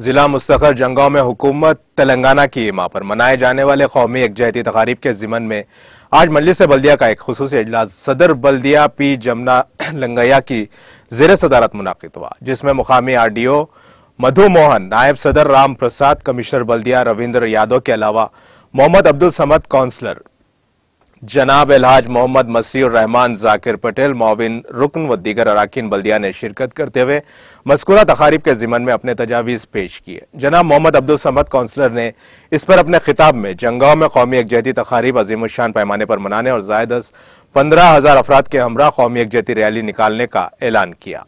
जिला मुस्तर जंगों में हुकूमत तेलंगाना की इमा पर मनाए जाने वाले कौमी यकजहती तकारीब के जिमन में आज मजलिस बल्दिया का एक खसूस अजलास सदर बल्दिया पी जमुना लंगैया की जेर सदारत मुनद हुआ जिसमें मुकामी R D O Madhu Mohan नायब सदर राम प्रसाद कमिश्नर बल्दिया रविंद्र यादव के अलावा मोहम्मद अब्दुल समद कौंसलर जनाब एलहाज मोहम्मद मसीह रहमान जाकिर पटेल मोविन रुकन व दीगर अरकान बल्दिया ने शिरकत करते हुए मस्कुरा तकारीब के ज़िमन में अपने तजावीज़ पेश किए जनाब मोहम्मद अब्दुल समद कौंसलर ने इस पर अपने खिताब में जंगाओं में कौमी यकजहती तकारीब अजीमशान पैमाने पर मनाने और जायदस पंद्रह हज़ार अफराद के हमरा कौमी यकजहती रैली निकालने का ऐलान किया